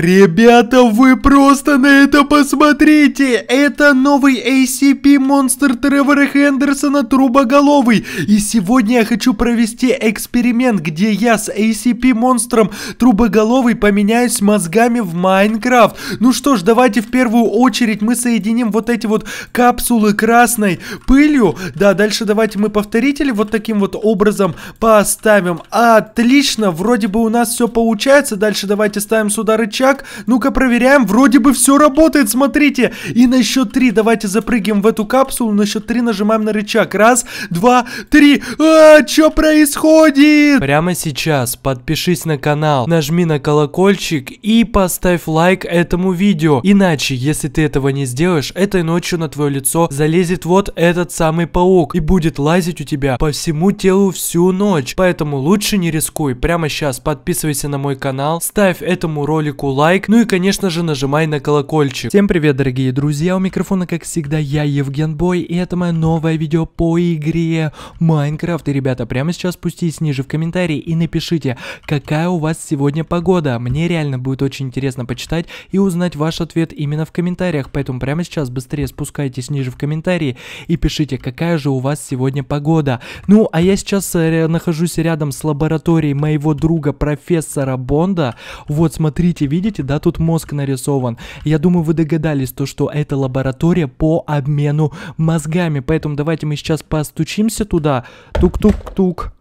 Ребята, вы просто на это посмотрите! Это новый ACP монстр Тревора Хендерсона Трубоголовый. И сегодня я хочу провести эксперимент, где я с ACP монстром Трубоголовый поменяюсь мозгами в Майнкрафт. Ну что ж, давайте в первую очередь мы соединим вот эти вот капсулы красной пылью. Да, дальше давайте мы повторители вот таким вот образом поставим. Отлично, вроде бы у нас все получается. Дальше давайте ставим сюда рычаг так, ну-ка проверяем, вроде бы все работает, смотрите. И на счет три давайте запрыгиваем в эту капсулу, на счет три нажимаем на рычаг. Раз, два, три. А, что происходит? Прямо сейчас подпишись на канал, нажми на колокольчик и поставь лайк этому видео. Иначе, если ты этого не сделаешь, этой ночью на твое лицо залезет вот этот самый паук и будет лазить у тебя по всему телу всю ночь. Поэтому лучше не рискуй. Прямо сейчас подписывайся на мой канал, ставь этому ролику лайк лайк, ну и конечно же нажимай на колокольчик. Всем привет, дорогие друзья, у микрофона как всегда я, Евген Бой, и это мое новое видео по игре Майнкрафт. И ребята, прямо сейчас спуститесь ниже в комментарии и напишите, какая у вас сегодня погода. Мне реально будет очень интересно почитать и узнать ваш ответ именно в комментариях, поэтому прямо сейчас быстрее спускайтесь ниже в комментарии и пишите, какая же у вас сегодня погода. Ну, а я сейчас э, нахожусь рядом с лабораторией моего друга профессора Бонда. Вот, смотрите, видите? видите, да, тут мозг нарисован. Я думаю, вы догадались, то, что это лаборатория по обмену мозгами. Поэтому давайте мы сейчас постучимся туда. Тук-тук-тук.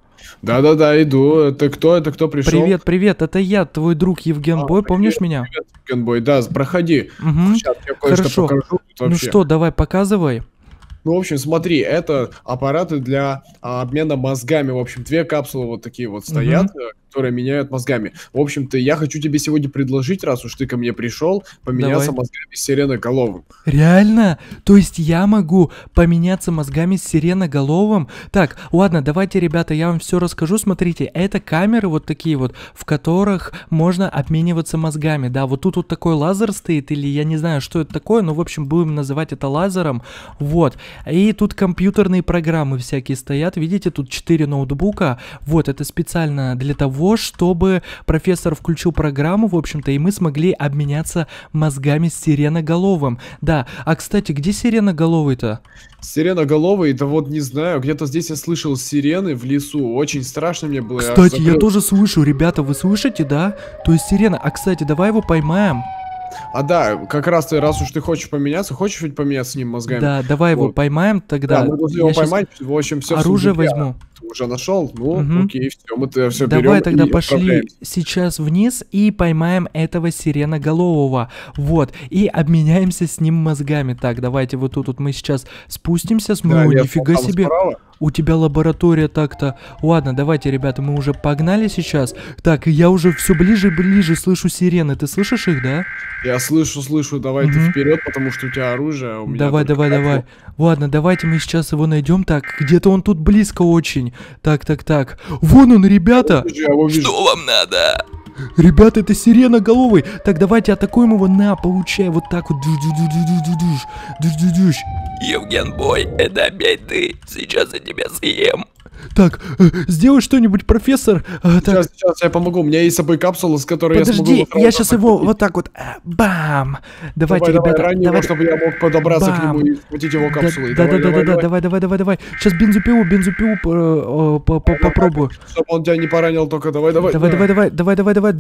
Да-да-да, иду. Это кто? Это кто пришел? Привет, привет. Это я, твой друг Евген а, Бой. Помнишь привет, меня? Привет, Евген Бой. Да, проходи. Угу. Сейчас я кое-что Хорошо. покажу. Ну что, давай, показывай. Ну, в общем, смотри, это аппараты для а, обмена мозгами. В общем, две капсулы вот такие вот стоят. mm которые меняют мозгами. В общем-то, я хочу тебе сегодня предложить, раз уж ты ко мне пришел, поменяться Давай. мозгами с сиреноголовым. Реально? То есть я могу поменяться мозгами с сиреноголовым? Так, ладно, давайте, ребята, я вам все расскажу. Смотрите, это камеры вот такие вот, в которых можно обмениваться мозгами. Да, вот тут вот такой лазер стоит, или я не знаю, что это такое, но, в общем, будем называть это лазером. Вот. И тут компьютерные программы всякие стоят. Видите, тут 4 ноутбука. Вот, это специально для того, того, чтобы профессор включил программу, в общем-то, и мы смогли обменяться мозгами с сиреноголовым. Да, а кстати, где сиреноголовый-то? Сиреноголовый, да вот не знаю, где-то здесь я слышал сирены в лесу, очень страшно мне было. Кстати, я, закрыл... я тоже слышу, ребята, вы слышите, да? То есть сирена, а кстати, давай его поймаем. А да, как раз ты, раз уж ты хочешь поменяться, хочешь ведь поменяться с ним мозгами? Да, давай вот. его поймаем тогда. Да, мы должны его поймать, в общем, все Оружие возьму уже нашел, ну, угу. окей, все, мы тебя все Давай берем тогда и пошли сейчас вниз и поймаем этого сиреноголового, вот, и обменяемся с ним мозгами. Так, давайте вот тут вот мы сейчас спустимся, с да, нифига себе. Справа. У тебя лаборатория так-то. Ладно, давайте, ребята, мы уже погнали сейчас. Так, я уже все ближе и ближе слышу сирены. Ты слышишь их, да? Я слышу, слышу. Давай угу. ты вперед, потому что у тебя оружие. А у меня давай, давай, давай. Ладно, давайте мы сейчас его найдем. Так, где-то он тут близко очень парень. Так, так, так. Вон он, ребята! Что вам надо? Ребята, это сирена головой. Так, давайте атакуем его на, получай вот так вот. Евген Бой, это опять ты. Сейчас я тебя съем. Так, э, сделай что-нибудь, профессор. А, сейчас, так. сейчас я помогу. У меня есть с собой капсула, с которой Подожди, я смогу... Подожди, я сейчас его вот так вот... Э, бам! Давайте, давай, ребята... Давай, давай. его, чтобы я мог подобраться Бам. к нему и схватить его капсулы. Да-да-да-да, давай, давай, давай, давай. Сейчас бензопилу, бензопилу э, попробую. Чтобы он тебя не поранил только, давай, давай. Давай, давай, давай, давай, давай, давай.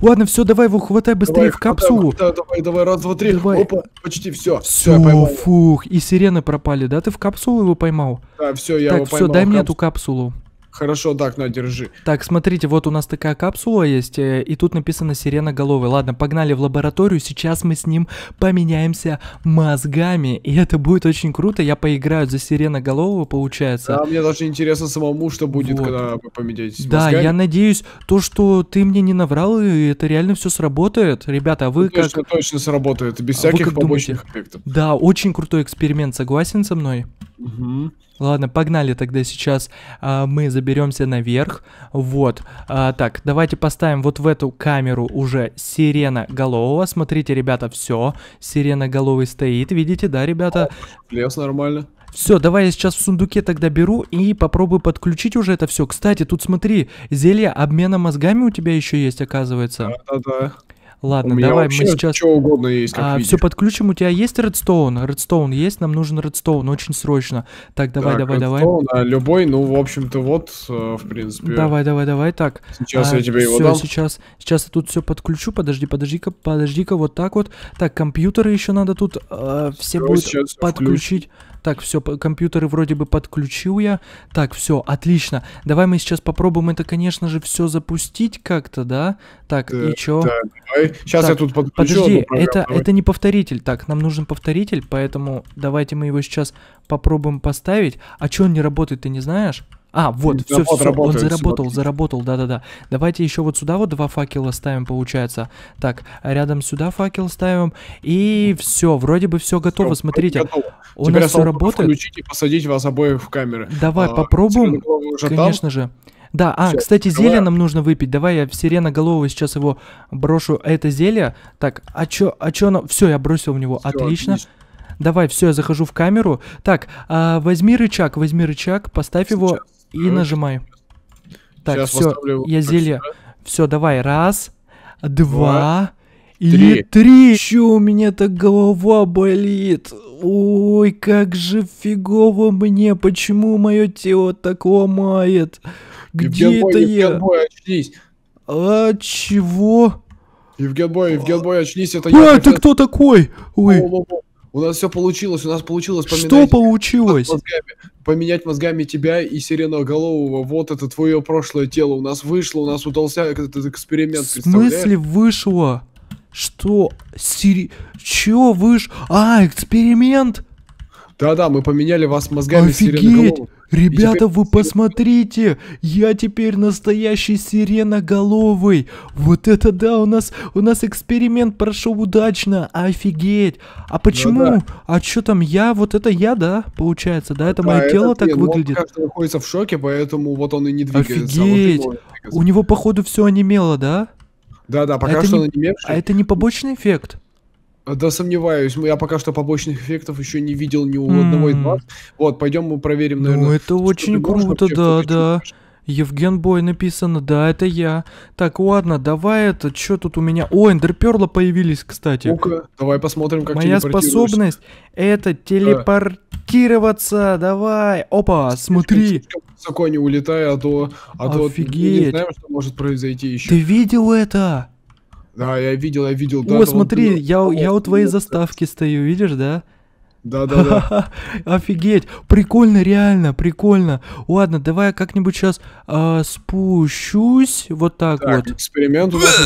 Ладно, все, давай его хватай быстрее в капсулу. Давай, давай, раз, два, три. Опа, почти все. Все, фух. И сирены пропали, да? Ты в капсулу его поймал? Да, все, я так, его все, поймал. дай мне эту капсулу. Хорошо, так, на, держи. Так, смотрите, вот у нас такая капсула есть, э, и тут написано сирена головы. Ладно, погнали в лабораторию, сейчас мы с ним поменяемся мозгами, и это будет очень круто, я поиграю за сирена голову, получается. Да, мне даже интересно самому, что будет, вот. когда вы поменяетесь Да, я надеюсь, то, что ты мне не наврал, и это реально все сработает. Ребята, а вы ну, как... Точно, точно сработает, без а всяких побочных думаете? эффектов. Да, очень крутой эксперимент, согласен со мной? Угу. Ладно, погнали тогда сейчас. А, мы заберемся наверх. Вот. А, так, давайте поставим вот в эту камеру уже сирена голового. Смотрите, ребята, все. Сирена головы стоит. Видите, да, ребята? Лес нормально. Все, давай я сейчас в сундуке тогда беру и попробую подключить уже это все. Кстати, тут смотри, зелье обмена мозгами у тебя еще есть, оказывается. Да, да, да. Ладно, у меня давай мы сейчас... Что угодно есть, как а, Все подключим. У тебя есть редстоун? Редстоун есть, нам нужен редстоун, очень срочно. Так, давай, так, давай, редстоун, давай. Да, любой, ну, в общем-то, вот, э, в принципе. Давай, давай, давай, так. Сейчас а, я тебе его все, дам. Сейчас, сейчас я тут все подключу. Подожди, подожди-ка, подожди-ка, вот так вот. Так, компьютеры еще надо тут э, все, все будет подключить. Включу. Так, все, компьютеры вроде бы подключил я. Так, все, отлично. Давай мы сейчас попробуем это, конечно же, все запустить как-то, да? Так, да, э, и чё? Да, давай. Сейчас так, я тут подключу. А подожди, это, это не повторитель. Так, нам нужен повторитель, поэтому давайте мы его сейчас попробуем поставить. А чё он не работает, ты не знаешь? А, вот, все, все, он заработал, заработал, да-да-да. Давайте еще вот сюда вот два факела ставим, получается. Так, рядом сюда факел ставим. И все, вроде бы все готово, все, смотрите. Готово. У нас все работает. Включить и посадить вас обоих в камеры. Давай, а, попробуем, конечно там. же. Да, а, Всё, кстати, давай. зелье нам нужно выпить. Давай я в сирена голову сейчас его брошу. Это зелье. Так, а чё, а чё оно? Все, я бросил в него. Всё, отлично. отлично. Давай, все, я захожу в камеру. Так, а, возьми рычаг, возьми рычаг, поставь Сейчас. его и Хорошо. нажимай. Так, все, я зелье. Все, давай, раз, два, два или три. три. Че у меня так голова болит? Ой, как же фигово мне, почему мое тело так ломает? Где Евгенбой, это я? Евгенбой, очнись. А чего? Евгенбой, Евгенбой, очнись, это а, я. А, ты кто такой? Ой. О, о, о. У нас все получилось, у нас получилось поменять... Что получилось? Мозгами, поменять мозгами тебя и сиреноголового. Вот это твое прошлое тело. У нас вышло, у нас удался этот эксперимент. В смысле вышло? Что? Сири... Чё выш... А, эксперимент! Да-да, мы поменяли вас мозгами Офигеть! Ребята, теперь... вы посмотрите! Я теперь настоящий сиреноголовый! Вот это да, у нас у нас эксперимент прошел удачно! Офигеть! А ну почему? Да, да. А что там я? Вот это я, да, получается, да? Это да, мое тело ты, так но выглядит? Он, кажется, находится в шоке, поэтому вот он и не двигается. Офигеть! Вот двигается. У него, походу, все онемело, да? Да-да, пока а что не... он онемевший. А это не побочный эффект? Да сомневаюсь, я пока что побочных эффектов еще не видел ни у одного из вас. Вот, пойдем мы проверим, наверное. Ну, это очень круто, да, да. Чувствуешь. Евген Бой написано, да, это я. Так, ладно, давай это, что тут у меня? О, эндерперла появились, кстати. ну давай посмотрим, как Моя способность — это телепортироваться, а. давай. Опа, смотри. Закони не а то... А Офигеть. то не знаем, что может произойти еще. Ты видел это? Да, я видел, я видел. Да, О, смотри, он... я, я у твоей заставки стою, видишь, да? Да, да, да. Офигеть. Прикольно, реально, прикольно. Ладно, давай я как-нибудь сейчас э, а, спущусь. Вот так, так вот. Эксперимент у нас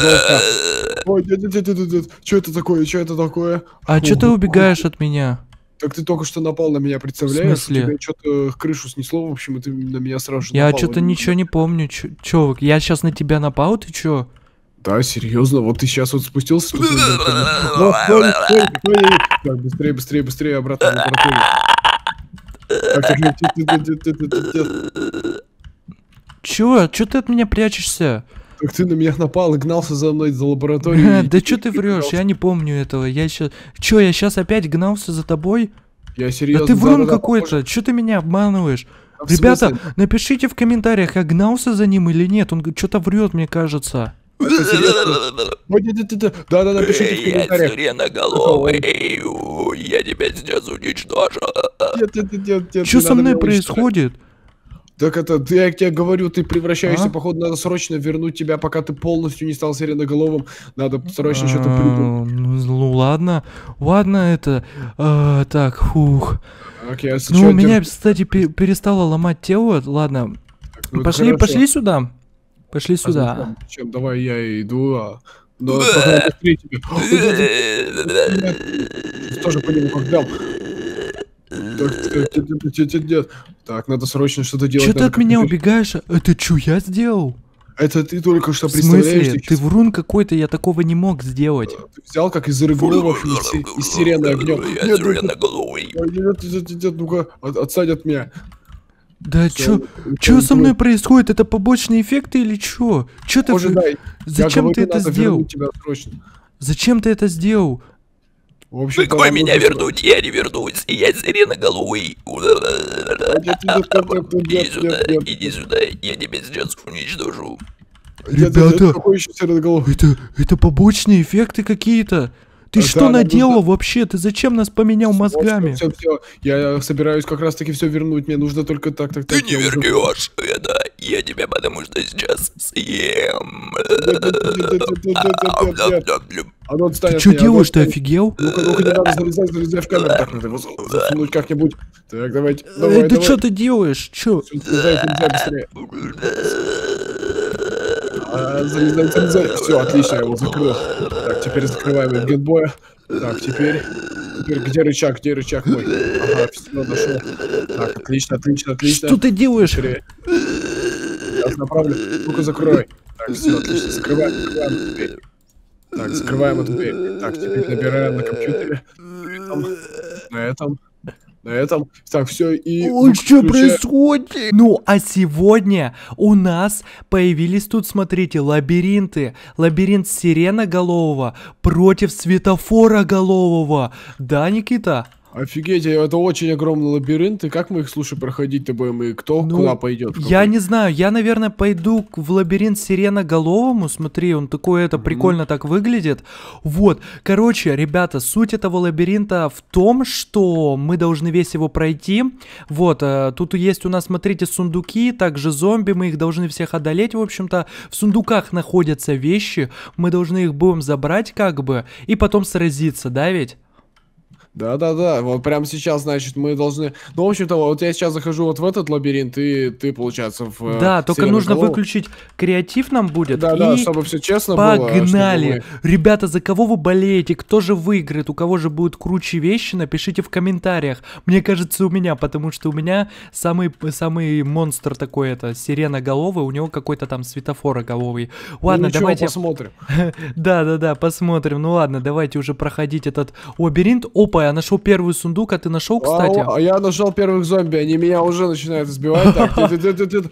Ой, нет, нет, нет, нет, нет. Что это такое? Что это такое? А что ты убегаешь от меня? Так ты только что напал на меня, представляешь? В смысле? что-то крышу снесло, в общем, и ты на меня сразу же Я что-то ничего не помню, чувак. Я сейчас на тебя напал, ты чё? Да, серьезно, вот ты сейчас вот спустился. Так, быстрее, быстрее, быстрее, обратно в лабораторию. Чего? Чего ты от меня прячешься? как ты на меня напал и гнался за мной за лабораторией. Да что ты врешь? Я не помню этого. Я сейчас. Че, я сейчас опять гнался за тобой? Я серьезно. Да ты врун какой-то. Че ты меня обманываешь? Ребята, напишите в комментариях, я гнался за ним или нет. Он что-то врет, мне кажется. Да-да-да, пишите в комментариях. сиреноголовый, я тебя сейчас уничтожу. Что со мной происходит? Так это, я тебе говорю, ты превращаешься, а? походу, надо срочно вернуть тебя, пока ты полностью не стал сиреноголовым. Надо срочно что-то а, придумать. Ну ладно, ладно это. А, так, фух. Okay, а ну, у меня, кстати, перестало ломать тело. Ладно. Так, ну, пошли, хорошо. пошли сюда. Пошли сюда. Чем давай я иду, а... Да, быстрее тебе. Тоже по нему как дал. Так, надо срочно что-то делать. Че ты от меня убегаешь? Это чё я сделал? Это ты только что представляешь... В смысле? Ты врун какой-то, я такого не мог сделать. Ты взял как из рыболовов и сирены огнем. Нет, нет, нет, ну-ка, отстань от меня. Да чё, чё со мной происходит? Это побочные эффекты или чё? Чё ты... Ожидай. Зачем говорю, ты это сделал? Зачем ты это сделал? В общем, Вы меня вернуть, я не вернусь, я сиреноголовый. Иди сюда, иди сюда, я тебя сейчас уничтожу. Ребята, это, это побочные эффекты какие-то. Ты да, что наделал нужно... вообще? Ты зачем нас поменял мозгами? Все, все, все. Я собираюсь как раз таки все вернуть. Мне нужно только так, так, так. Ты не уже... вернешь это. Я тебя потому что сейчас съем. А ну, ты что делаешь, ты офигел? ну, ну как-нибудь. Так, давайте, э, давай, Ты что ты делаешь? Чё? быстрее залезай, залезай. Все, отлично, я его закрыл. Так, теперь закрываем генбоя. Так, теперь... Теперь где рычаг, где рычаг мой? Ага, все, дошел. Так, отлично, отлично, отлично. Что ты делаешь? Теперь... Сейчас направлю. Ну-ка, закрой. Так, все, отлично, закрываем, закрываем дверь. Так, закрываем эту дверь. Так, теперь набираем на компьютере. На этом. На этом. На этом так все и... Ой, что происходит? Ну, а сегодня у нас появились тут, смотрите, лабиринты. Лабиринт сирена голового против светофора голового. Да, Никита? Офигеть, а это очень огромный лабиринт, и как мы их, слушай, проходить-то будем, и кто ну, куда пойдет? Я не знаю, я, наверное, пойду в лабиринт сиреноголовому, смотри, он такой, это, mm-hmm. прикольно так выглядит. Вот, короче, ребята, суть этого лабиринта в том, что мы должны весь его пройти, вот, э, тут есть у нас, смотрите, сундуки, также зомби, мы их должны всех одолеть, в общем-то, в сундуках находятся вещи, мы должны их будем забрать, как бы, и потом сразиться, да ведь? Да-да-да, вот прямо сейчас, значит, мы должны... Ну, в общем-то, вот я сейчас захожу вот в этот лабиринт, и ты, получается, в... Э, да, в только нужно голову. выключить креатив нам будет. Да-да, чтобы все честно погнали. было. Погнали! Мы... Ребята, за кого вы болеете? Кто же выиграет? У кого же будут круче вещи? Напишите в комментариях. Мне кажется, у меня, потому что у меня самый, самый монстр такой, это, сирена головы, у него какой-то там светофороголовый. Ну, ладно, ну, давайте... посмотрим. Да-да-да, посмотрим. Ну ладно, давайте уже проходить этот лабиринт. Опа, Ой, я нашел первый сундук, а ты нашел, а кстати? А, я нашел первых зомби, они меня уже начинают сбивать.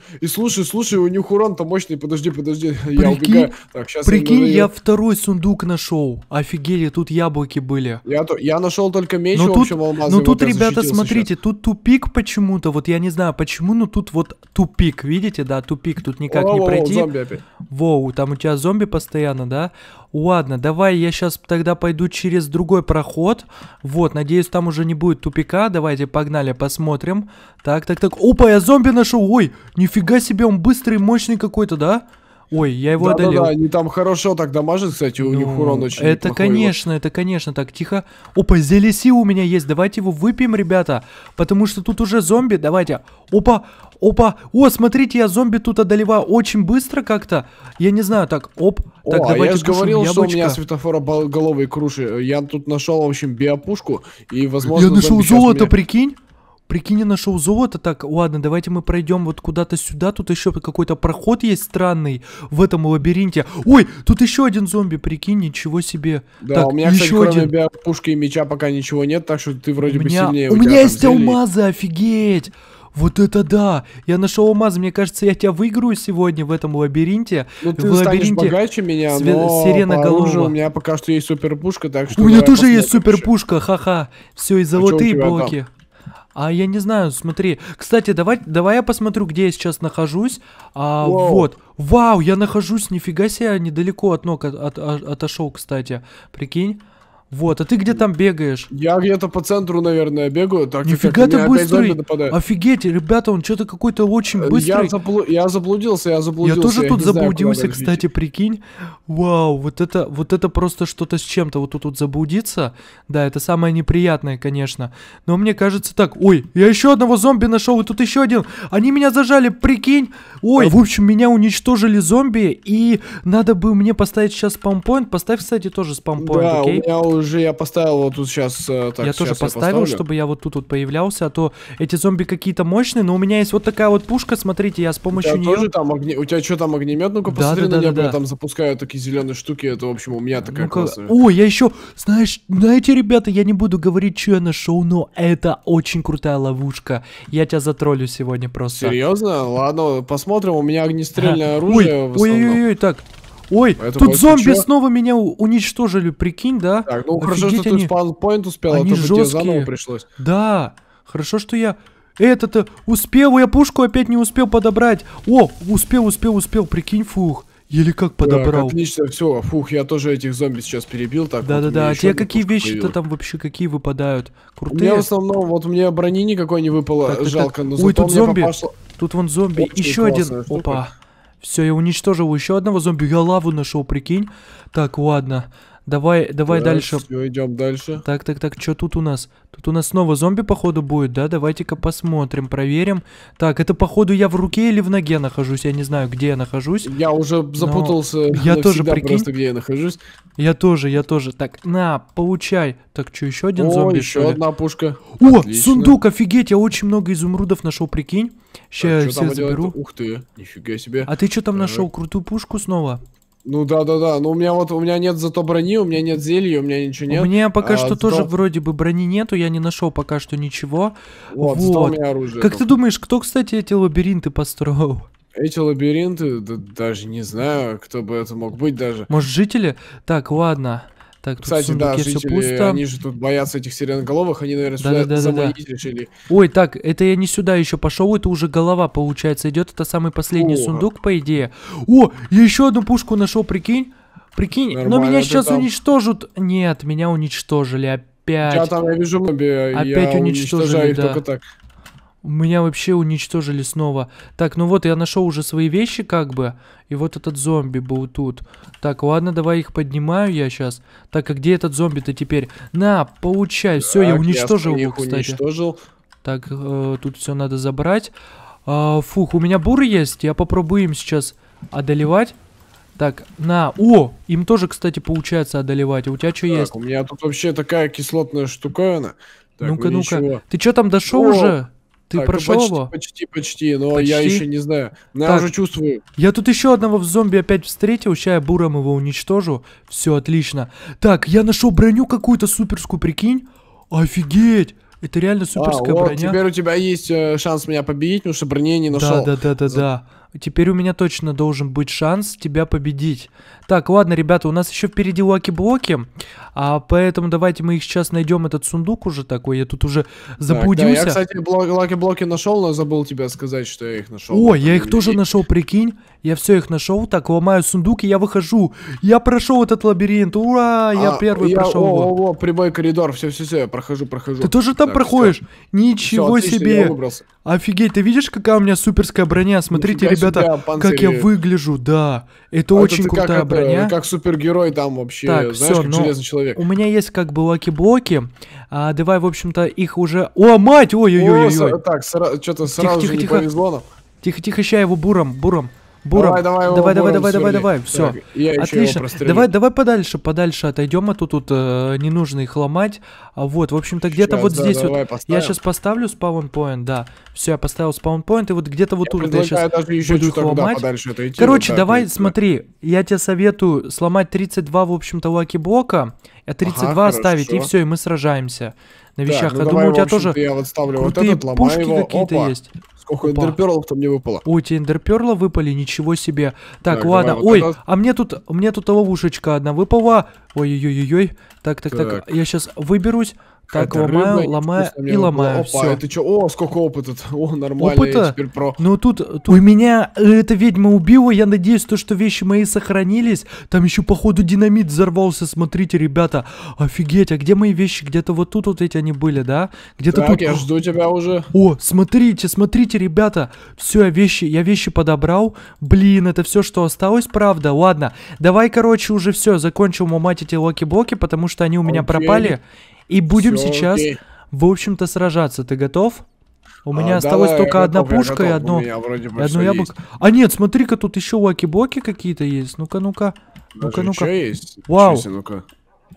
И слушай, слушай, у них урон-то мощный, подожди, подожди, я убегаю. Прикинь, я второй сундук нашел. Офигели, тут яблоки были. Я нашел только меч, ну в общем, алмазы. Ну тут, ребята, смотрите, тут тупик почему-то, вот я не знаю почему, но тут вот тупик, видите, да, тупик, тут никак не пройти. Воу, там у тебя зомби постоянно, да? Ладно, давай я сейчас тогда пойду через другой проход. Вот, надеюсь, там уже не будет тупика. Давайте, погнали, посмотрим. Так, так, так. Опа, я зомби нашел. Ой, нифига себе, он быстрый, мощный какой-то, да? Да. Ой, я его да, одолел. Да, да, они там хорошо так дамажат, кстати, у ну, них урон очень Это, неплохой. конечно, это, конечно, так, тихо. Опа, зелеси у меня есть, давайте его выпьем, ребята, потому что тут уже зомби, давайте. Опа, опа, о, смотрите, я зомби тут одолеваю очень быстро как-то. Я не знаю, так, оп. О, а давайте я же говорил, яблочко. что у меня светофора головой круши. Я тут нашел, в общем, биопушку, и, возможно, Я нашел золото, меня... прикинь. Прикинь, я нашел золото. Так, ладно, давайте мы пройдем вот куда-то сюда. Тут еще какой-то проход есть странный в этом лабиринте. Ой, тут еще один зомби, прикинь, ничего себе. Да, так, у меня, еще кстати, один. кроме пушки и меча пока ничего нет, так что ты вроде у меня... бы сильнее. У, у меня есть зелень. алмазы, офигеть! Вот это да! Я нашел алмаз. Мне кажется, я тебя выиграю сегодня в этом лабиринте. Ну, ты в лабиринте богаче меня, све- но сирена голова. у меня пока что есть супер пушка, так что... У меня тоже есть супер пушка, ха-ха. Все, и а золотые а блоки. Там? А я не знаю, смотри. Кстати, давай, давай я посмотрю, где я сейчас нахожусь. А, Воу. Вот. Вау, я нахожусь, нифига себе, недалеко от ног от, от, от, отошел, кстати. Прикинь. Вот, а ты где там бегаешь? Я где-то по центру, наверное, бегаю. Так Нифига ты быстрый. Офигеть, ребята, он что-то какой-то очень э, быстрый. Я, заплу... я заблудился, я заблудился. Я тоже я тут заблудился, знаю, кстати, прикинь. Вау, вот это, вот это просто что-то с чем-то. Вот тут тут заблудиться, да, это самое неприятное, конечно. Но мне кажется так, ой, я еще одного зомби нашел, и тут еще один. Они меня зажали, прикинь. Ой, а в общем, меня уничтожили зомби, и надо бы мне поставить сейчас спампоинт. Поставь, кстати, тоже спампоинт, да, окей? У меня уже я поставил вот тут сейчас. Э, так, я тоже поставил, я чтобы я вот тут вот появлялся, а то эти зомби какие-то мощные, но у меня есть вот такая вот пушка, смотрите, я с помощью у тебя нее. Тоже там огне... У тебя что там огнемет? Ну-ка, да, посмотри да, на да, небо, да, я там запускаю такие зеленые штуки. Это, в общем, у меня такая ну классная. О, я еще, знаешь, знаете, ну, ребята, я не буду говорить, что я нашел, но это очень крутая ловушка. Я тебя затроллю сегодня просто. Серьезно? Ладно, посмотрим. У меня огнестрельное оружие. Ой, ой, ой, ой, так, Ой, Поэтому тут зомби ничего. снова меня уничтожили, прикинь, да? Так, ну Офигеть, хорошо, что они... ты спаунпоинт успел, а они а то тебе заново пришлось. Да, хорошо, что я... Это-то э, успел, я пушку опять не успел подобрать. О, успел, успел, успел, прикинь, фух. Еле как подобрал. Так, отлично, все, фух, я тоже этих зомби сейчас перебил. Так, да, вот да, да. А тебе какие вещи-то там вообще какие выпадают? Крутые. У меня в основном, вот мне брони никакой не выпало, так, так, жалко, так. но Ой, тут зомби. Попашло... Тут вон зомби. Очень Еще один. Штука. Опа. Все, я уничтожил еще одного зомби. Я лаву нашел, прикинь. Так, ладно. Давай, давай так, дальше. Все, идем дальше. Так, так, так, что тут у нас? Тут у нас снова зомби, походу, будет, да? Давайте-ка посмотрим, проверим. Так, это, походу, я в руке или в ноге нахожусь? Я не знаю, где я нахожусь. Я уже запутался. Но... Я тоже, прикинь. Просто, где я нахожусь. Я тоже, я тоже. Так, на, получай. Так, что, еще один О, зомби, еще одна пушка. О, Отлично. сундук, офигеть, я очень много изумрудов нашел, прикинь. Сейчас я все заберу. Ух ты, нифига себе. А ты что там нашел? Крутую пушку снова? Ну да, да, да. Но ну у меня вот у меня нет зато брони, у меня нет зелья, у меня ничего нет. У меня пока а, что зато... тоже вроде бы брони нету, я не нашел пока что ничего. Вот, вот. зато у меня оружие. Как там. ты думаешь, кто, кстати, эти лабиринты построил? Эти лабиринты, да, даже не знаю, кто бы это мог быть даже. Может, жители? Так, ладно. Так, тут Кстати, да, жители, все пусто. они же тут боятся этих сиреноголовых, они, наверное, да, сюда да, да, да, решили. Ой, так, это я не сюда еще пошел, это уже голова, получается, идет. Это самый последний О. сундук, по идее. О, я еще одну пушку нашел, прикинь. Прикинь, Нормально, но меня сейчас там... уничтожат. Нет, меня уничтожили опять. Я там, я вижу, опять я уничтожили, уничтожаю да. только так. Меня вообще уничтожили снова. Так, ну вот, я нашел уже свои вещи, как бы. И вот этот зомби был тут. Так, ладно, давай их поднимаю я сейчас. Так, а где этот зомби-то теперь? На, получай. Все, я уничтожил я его, кстати. Уничтожил. Так, э, тут все надо забрать. Э, фух, у меня буры есть. Я попробую им сейчас одолевать. Так, на. О, им тоже, кстати, получается одолевать. А у тебя что есть? У меня тут вообще такая кислотная штуковина. ну-ка, ну ну-ка. Ты что там дошел уже? Ты так, прошел ну, почти, его? Почти, почти, но почти? я еще не знаю. Но так, я уже чувствую. Я тут еще одного в зомби опять встретил, сейчас я буром его уничтожу. Все отлично. Так, я нашел броню какую-то суперскую, прикинь. Офигеть! Это реально а, суперская а, вот, броня. Теперь у тебя есть э, шанс меня победить, потому что брони не нашел. Да, да, да, да, да. Теперь у меня точно должен быть шанс тебя победить. Так, ладно, ребята, у нас еще впереди лаки-блоки. А поэтому давайте мы их сейчас найдем, этот сундук уже такой. Я тут уже заблудился. Так, да, я, кстати, лаки-блоки нашел, но забыл тебе сказать, что я их нашел. О, я их тоже нашел, прикинь. Я все их нашел. Так, ломаю сундук и я выхожу. Я прошел этот лабиринт. Ура! Я а, первый я, прошел. О, его. о, о, прямой коридор. Все, все, все, я прохожу, прохожу. Ты тоже там так, проходишь? Все. Ничего все, отлично, себе. Офигеть, ты видишь, какая у меня суперская броня? Смотрите, Нифига ребята, как я выгляжу, да. Это а очень это крутая как броня. Это, как супергерой там вообще, так, знаешь, всё, как ну, Железный Человек. У меня есть как бы лаки-блоки, а давай, в общем-то, их уже... О, мать, ой-ой-ой-ой! Так, сра... что-то сразу тихо, же тихо, не тихо. повезло нам. Тихо-тихо, ща его буром, буром. Буром, давай, давай, давай, давай, давай, давай, все, отлично, давай, давай подальше, подальше отойдем, а то тут э, не нужно их ломать, а вот, в общем-то, где-то вот да, здесь давай, вот, поставим. я сейчас поставлю спаун спаунпоинт, да, все, я поставил спаун спаунпоинт, и вот где-то вот тут я сейчас даже еще буду их ломать, подальше отойти, короче, вот, да, давай, смотри, я тебе советую сломать 32, в общем-то, лаки-блока, а 32 ага, оставить, хорошо. и все, и мы сражаемся на вещах. Да, ну я думаю, у тебя тоже я вот ставлю крутые вот этот, пушки какие-то есть. Сколько эндерперлов там не выпало? Ой, тебе эндерперла выпали, ничего себе. Так, так ладно. Давай, вот Ой, тогда... а мне тут, мне тут ловушечка одна выпала. Ой-ой-ой-ой. Так, так, так, так. Я сейчас выберусь. Так, ломаю, рыба, ломаю и ломаю. Опа, все. это что? О, сколько опыта. то О, нормально, опыта? я теперь про. Ну тут, тут... У меня э, эта ведьма убила, я надеюсь, то, что вещи мои сохранились. Там еще, походу, динамит взорвался, смотрите, ребята. Офигеть, а где мои вещи? Где-то вот тут вот эти они были, да? Где-то тут... я жду тебя уже. О, смотрите, смотрите, ребята. Все, я вещи, я вещи подобрал. Блин, это все, что осталось, правда? Ладно, давай, короче, уже все, закончил мамать эти локи-блоки, потому что они у меня Окей. пропали. И будем Всё, сейчас, окей. в общем-то, сражаться. Ты готов? У а, меня осталось только одна пушка и одно, и одно яблоко. Есть. А нет, смотри-ка, тут еще лаки-боки какие-то есть. Ну-ка, ну-ка. Ну-ка, ну-ка. Вау. ну -ка.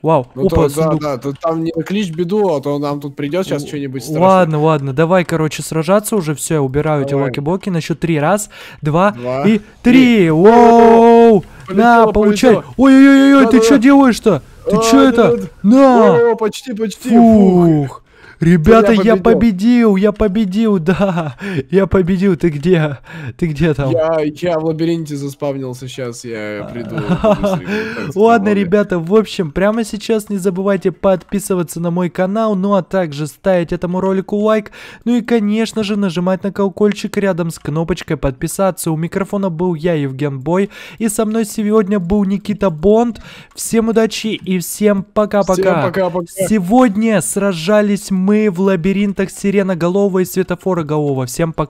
Вау, ну, опа, то, Да, да, тут там не клич беду, а то нам тут придет сейчас что-нибудь страшное. Ладно, ладно, давай, короче, сражаться уже, все, убираю давай. эти локи-боки на счет три, раз, два, два и три, воу, на, получай, ой-ой-ой, ты что делаешь-то? Ты а, чё да, это? да. Ну На! О, почти, почти. Фух. Фух. Ребята, я победил. я победил, я победил, да, я победил. Ты где? Ты где там? Я, я в лабиринте заспавнился, сейчас я а. приду. Ладно, ребята, в общем, прямо сейчас не забывайте подписываться на мой канал, ну а также ставить этому ролику лайк, ну и, конечно же, нажимать на колокольчик рядом с кнопочкой подписаться. У микрофона был я, Евген Бой, и со мной сегодня был Никита Бонд. Всем удачи и всем пока-пока. Сегодня сражались мы мы в лабиринтах сиреноголового и светофора голова. Всем пока.